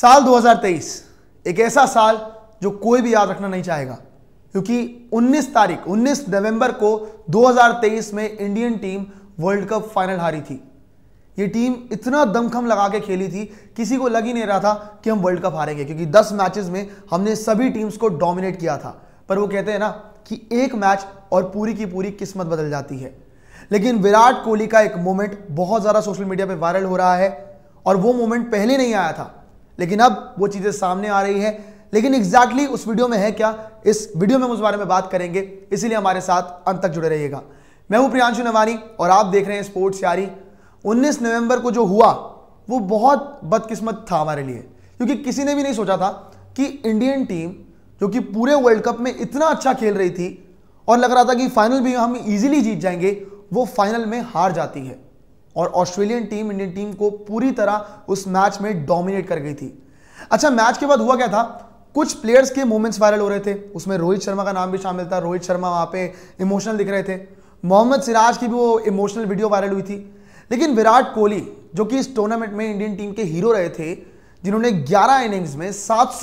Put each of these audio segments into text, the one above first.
साल 2023 एक ऐसा साल जो कोई भी याद रखना नहीं चाहेगा क्योंकि 19 तारीख 19 नवंबर को 2023 में Indian team world cup final हारी थी ये टीम इतना दमखम लगा के खेली थी किसी को लग ही नहीं रहा था कि हम वर्ल्ड कप हारेंगे क्योंकि 10 मैचेस में हमने सभी टीम्स को डोमिनेट किया था पर वो कहते हैं ना कि एक मैच और पूरी की पूरी किस्मत बदल जाती है लेकिन विराट कोहली का एक मोमेंट बहुत ज़्यादा सोशल मीडिया पर वायरल हो रहा है और वो मोमेंट पहले नहीं आया था लेकिन अब वो चीज़ें सामने आ रही है लेकिन एग्जैक्टली exactly उस वीडियो में है क्या इस वीडियो में हम उस बारे में बात करेंगे इसीलिए हमारे साथ अंत तक जुड़े रहिएगा मैं हूं प्रियांशु नवानी और आप देख रहे हैं स्पोर्ट्स यारी 19 नवंबर को जो हुआ वो बहुत बदकिस्मत था हमारे लिए क्योंकि किसी ने भी नहीं सोचा था कि इंडियन टीम जो कि पूरे वर्ल्ड कप में इतना अच्छा खेल रही थी और लग रहा था कि फाइनल भी हम ईजिली जीत जाएंगे वो फाइनल में हार जाती है और ऑस्ट्रेलियन टीम इंडियन टीम को पूरी तरह उस मैच में डोमिनेट कर गई थी अच्छा मैच के बाद हुआ क्या था कुछ प्लेयर्स के मोमेंट्स वायरल हो रहे थे उसमें रोहित शर्मा का नाम भी शामिल था रोहित शर्मा वहां पे इमोशनल दिख रहे थे मोहम्मद सिराज की भी वो इमोशनल वीडियो वायरल हुई थी लेकिन विराट कोहली जो कि इस टूर्नामेंट में इंडियन टीम के हीरो रहे थे जिन्होंने 11 इनिंग्स में सात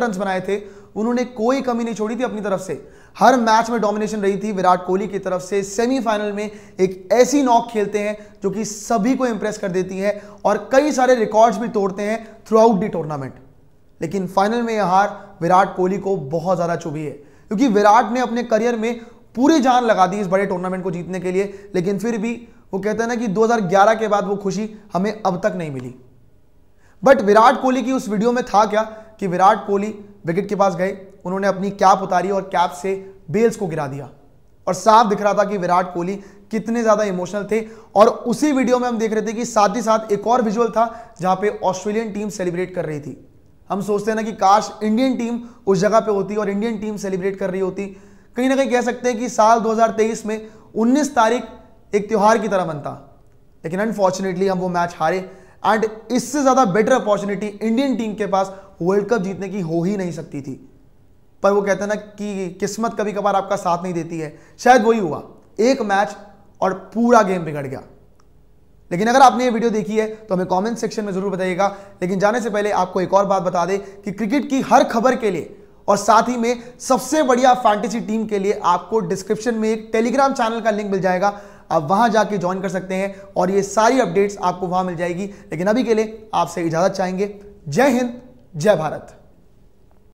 रन बनाए थे उन्होंने कोई कमी नहीं छोड़ी थी अपनी तरफ से हर मैच में डोमिनेशन रही थी विराट कोहली की तरफ से सेमीफाइनल में एक ऐसी नॉक खेलते हैं जो कि सभी को इंप्रेस कर देती है और कई सारे रिकॉर्ड्स भी तोड़ते हैं थ्रू आउट दी टूर्नामेंट लेकिन फाइनल में यह हार विराट कोहली को बहुत ज़्यादा चुभी है क्योंकि विराट ने अपने करियर में पूरी जान लगा दी इस बड़े टूर्नामेंट को जीतने के लिए लेकिन फिर भी वो कहते हैं ना कि 2011 के बाद वो खुशी हमें अब तक नहीं मिली बट विराट कोहली की उस वीडियो में था क्या कि विराट कोहली विकेट के पास गए उन्होंने अपनी कैप उतारी और कैप से बेल्स को गिरा दिया और साफ दिख रहा था कि विराट कोहली कितने ज़्यादा इमोशनल थे और उसी वीडियो में हम देख रहे थे कि साथ ही साथ एक और विजुअल था जहां पे ऑस्ट्रेलियन टीम सेलिब्रेट कर रही थी हम सोचते हैं ना कि काश इंडियन टीम उस जगह पे होती और इंडियन टीम सेलिब्रेट कर रही होती कहीं ना कहीं कह सकते हैं कि साल 2023 में 19 तारीख एक त्यौहार की तरह बनता लेकिन अनफॉर्चुनेटली हम वो मैच हारे एंड इससे ज़्यादा बेटर अपॉर्चुनिटी इंडियन टीम के पास वर्ल्ड कप जीतने की हो ही नहीं सकती थी पर वो कहते हैं ना कि किस्मत कभी कभार आपका साथ नहीं देती है शायद वही हुआ एक मैच और पूरा गेम बिगड़ गया लेकिन अगर आपने ये वीडियो देखी है तो हमें कमेंट सेक्शन में जरूर बताइएगा लेकिन जाने से पहले आपको एक और बात बता दें कि क्रिकेट की हर खबर के लिए और साथ ही में सबसे बढ़िया फैंटेसी टीम के लिए आपको डिस्क्रिप्शन में एक टेलीग्राम चैनल का लिंक मिल जाएगा आप वहां जाके ज्वाइन कर सकते हैं और ये सारी अपडेट्स आपको वहां मिल जाएगी लेकिन अभी के लिए आपसे इजाज़त चाहेंगे जय हिंद जय भारत